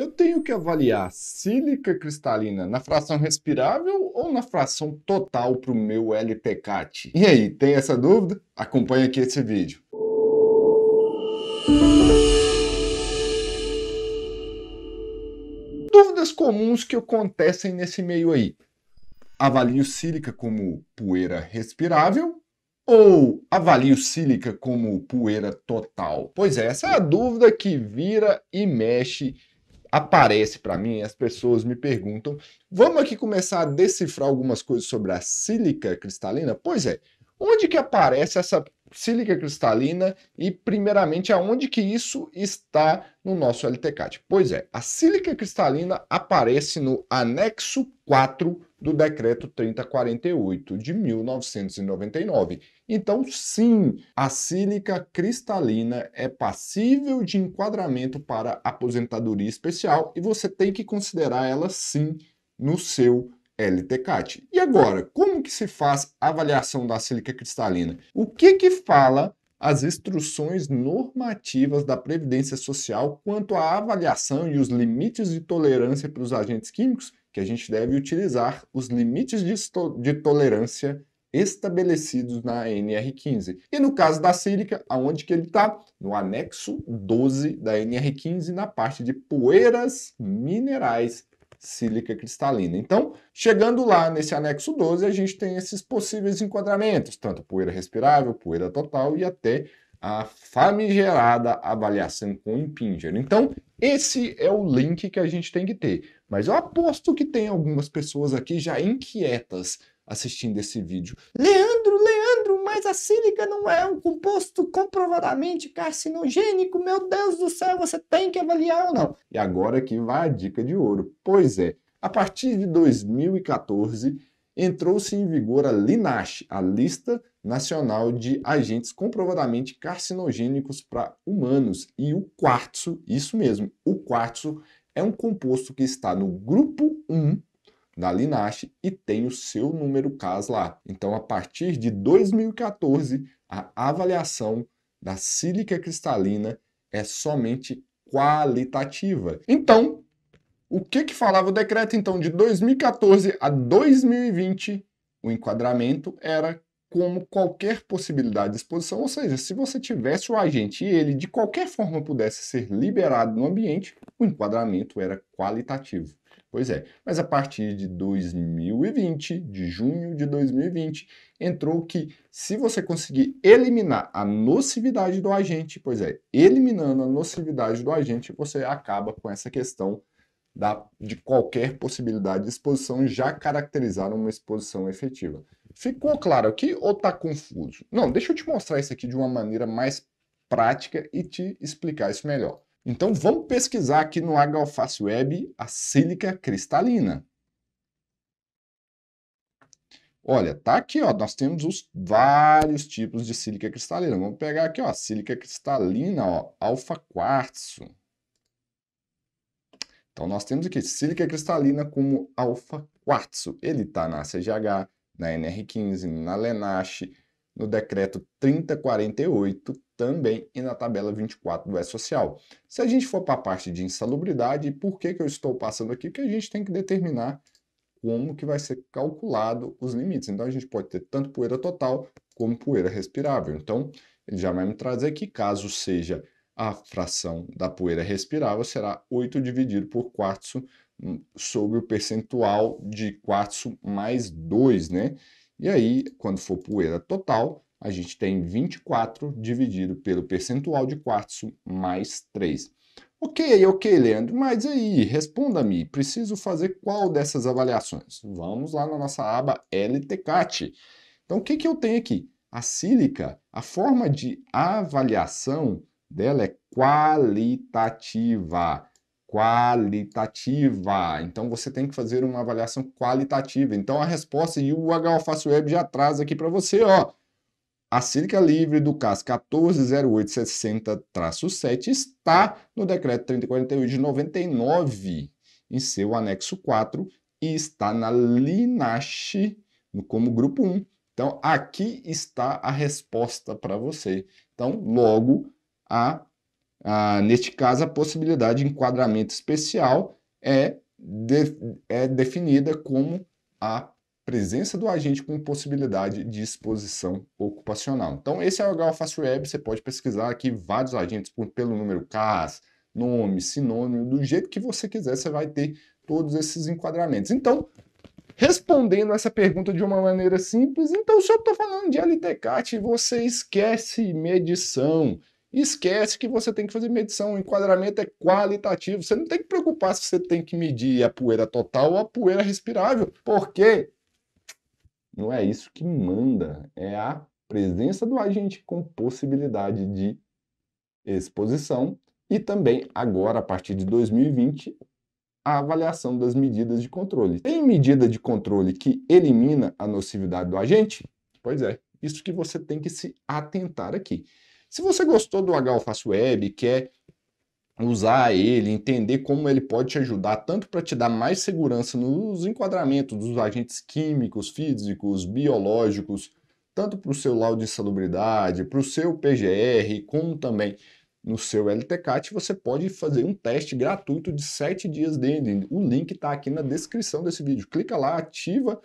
eu tenho que avaliar sílica cristalina na fração respirável ou na fração total para o meu LPCAT? E aí, tem essa dúvida? Acompanhe aqui esse vídeo. Dúvidas comuns que acontecem nesse meio aí. Avalio sílica como poeira respirável ou avalio sílica como poeira total? Pois é, essa é a dúvida que vira e mexe aparece para mim, as pessoas me perguntam: vamos aqui começar a decifrar algumas coisas sobre a sílica cristalina? Pois é, Onde que aparece essa sílica cristalina e, primeiramente, aonde que isso está no nosso LTCAT? Pois é, a sílica cristalina aparece no anexo 4 do decreto 3048 de 1999. Então, sim, a sílica cristalina é passível de enquadramento para aposentadoria especial e você tem que considerar ela sim no seu LTCAT. E agora, como que se faz a avaliação da sílica cristalina? O que que fala as instruções normativas da Previdência Social quanto à avaliação e os limites de tolerância para os agentes químicos, que a gente deve utilizar os limites de, de tolerância estabelecidos na NR15. E no caso da sílica, aonde que ele está? No anexo 12 da NR15, na parte de poeiras minerais sílica cristalina. Então, chegando lá nesse anexo 12, a gente tem esses possíveis enquadramentos, tanto poeira respirável, poeira total e até a famigerada avaliação com Impinger. Então, esse é o link que a gente tem que ter. Mas eu aposto que tem algumas pessoas aqui já inquietas assistindo esse vídeo. Leandro, Leandro, mas a sílica não é um composto comprovadamente carcinogênico. Meu Deus do céu, você tem que avaliar ou não. E agora que vai a dica de ouro. Pois é, a partir de 2014 entrou-se em vigor a LINASH, a Lista Nacional de Agentes Comprovadamente Carcinogênicos para Humanos. E o quartzo, isso mesmo, o quartzo é um composto que está no grupo 1 da Linache e tem o seu número CAS lá. Então, a partir de 2014, a avaliação da sílica cristalina é somente qualitativa. Então, o que, que falava o decreto? Então, de 2014 a 2020, o enquadramento era como qualquer possibilidade de exposição, ou seja, se você tivesse o agente e ele de qualquer forma pudesse ser liberado no ambiente, o enquadramento era qualitativo. Pois é, mas a partir de 2020, de junho de 2020, entrou que se você conseguir eliminar a nocividade do agente, pois é, eliminando a nocividade do agente, você acaba com essa questão da, de qualquer possibilidade de exposição já caracterizar uma exposição efetiva. Ficou claro aqui ou está confuso? Não, deixa eu te mostrar isso aqui de uma maneira mais prática e te explicar isso melhor. Então vamos pesquisar aqui no Agalface Web a sílica cristalina. Olha, tá aqui, ó, nós temos os vários tipos de sílica cristalina. Vamos pegar aqui, ó, sílica cristalina, ó, alfa quartzo. Então nós temos aqui sílica cristalina como alfa quartzo. Ele está na CGH, na NR15, na Lenache, no decreto 3048 também e na tabela 24 do E-Social. Se a gente for para a parte de insalubridade, por que, que eu estou passando aqui? Porque a gente tem que determinar como que vai ser calculado os limites. Então a gente pode ter tanto poeira total como poeira respirável. Então ele já vai me trazer que caso seja a fração da poeira respirável será 8 dividido por quartzo sobre o percentual de quartzo mais 2, né? E aí, quando for poeira total, a gente tem 24 dividido pelo percentual de quartzo mais 3. Ok, ok, Leandro, mas aí, responda-me, preciso fazer qual dessas avaliações? Vamos lá na nossa aba LTCAT. Então, o que, que eu tenho aqui? A sílica, a forma de avaliação dela é qualitativa qualitativa. Então você tem que fazer uma avaliação qualitativa. Então a resposta e o H Web já traz aqui para você, ó. A cerca livre do CAS 140860-7 está no decreto 3048 de 99, em seu anexo 4, e está na LINASH como grupo 1. Então aqui está a resposta para você. Então logo a ah, neste caso, a possibilidade de enquadramento especial é, de, é definida como a presença do agente com possibilidade de exposição ocupacional. Então, esse é o HFast Web, você pode pesquisar aqui vários agentes por, pelo número CAS, nome, sinônimo, do jeito que você quiser, você vai ter todos esses enquadramentos. Então, respondendo essa pergunta de uma maneira simples, então se eu estou falando de LTCAT, você esquece medição, Esquece que você tem que fazer medição. O enquadramento é qualitativo. Você não tem que preocupar se você tem que medir a poeira total ou a poeira respirável, porque não é isso que manda. É a presença do agente com possibilidade de exposição e também agora a partir de 2020 a avaliação das medidas de controle. Tem medida de controle que elimina a nocividade do agente? Pois é, isso que você tem que se atentar aqui. Se você gostou do H Web, quer usar ele, entender como ele pode te ajudar, tanto para te dar mais segurança nos enquadramentos dos agentes químicos, físicos, biológicos, tanto para o seu laudo de insalubridade, para o seu PGR, como também no seu LTCAT, você pode fazer um teste gratuito de 7 dias dele. O link está aqui na descrição desse vídeo. Clica lá, ativa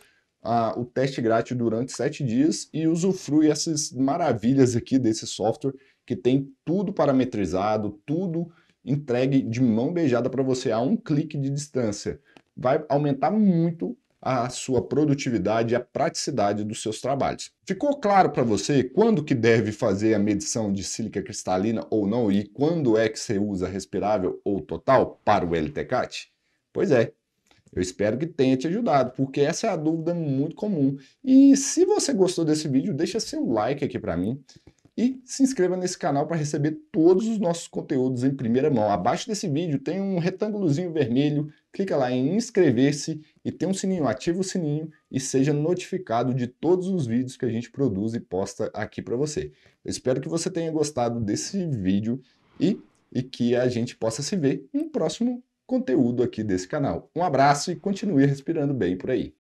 o teste grátis durante sete dias e usufrui essas maravilhas aqui desse software que tem tudo parametrizado, tudo entregue de mão beijada para você a um clique de distância. Vai aumentar muito a sua produtividade e a praticidade dos seus trabalhos. Ficou claro para você quando que deve fazer a medição de sílica cristalina ou não e quando é que você usa respirável ou total para o LTCAT? Pois é, eu espero que tenha te ajudado, porque essa é a dúvida muito comum. E se você gostou desse vídeo, deixa seu like aqui para mim e se inscreva nesse canal para receber todos os nossos conteúdos em primeira mão. Abaixo desse vídeo tem um retângulozinho vermelho, clica lá em inscrever-se e tem um sininho, ativa o sininho e seja notificado de todos os vídeos que a gente produz e posta aqui para você. Eu espero que você tenha gostado desse vídeo e, e que a gente possa se ver no próximo conteúdo aqui desse canal. Um abraço e continue respirando bem por aí.